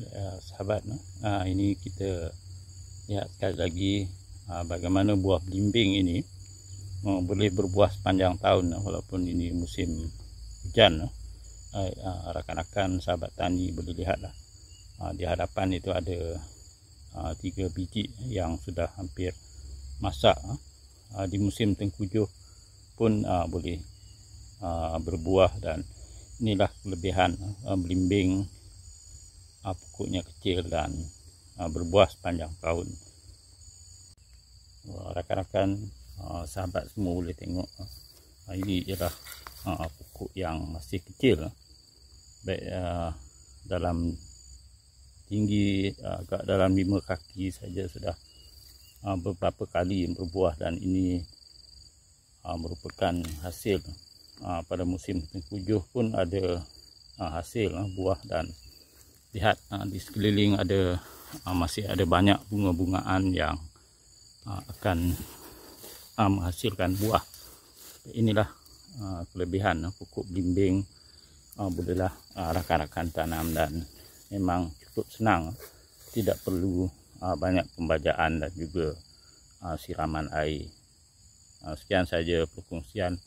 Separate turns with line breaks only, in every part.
ya, sahabat no? ha, ini kita lihat sekali lagi ha, bagaimana buah belimbing ini no, ha, boleh berbuah sepanjang tahun no? walaupun ini musim hujan no? Ha, ha, rakan-rakan ha, sahabat tani boleh lihat lah. ha, di hadapan itu ada ha, tiga biji yang sudah hampir masak ha, di musim tengkujuh pun ha, boleh ha, berbuah dan inilah kelebihan ha, belimbing Ah, pokoknya kecil dan ah, berbuah sepanjang tahun rakan-rakan ah, sahabat semua boleh tengok ini ialah pokok yang masih kecil baik dalam tinggi agak dalam 5 kaki saja sudah beberapa kali berbuah dan ini merupakan hasil pada musim tujuh pun ada hasil buah dan lihat uh, ha, di sekeliling ada uh, masih ada banyak bunga-bungaan yang uh, akan uh, menghasilkan buah inilah uh, kelebihan uh, pokok belimbing uh, bolehlah uh, rakan-rakan tanam dan memang cukup senang tidak perlu uh, banyak pembajaan dan juga uh, siraman air uh, sekian saja perkongsian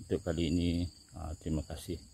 untuk kali ini uh, terima kasih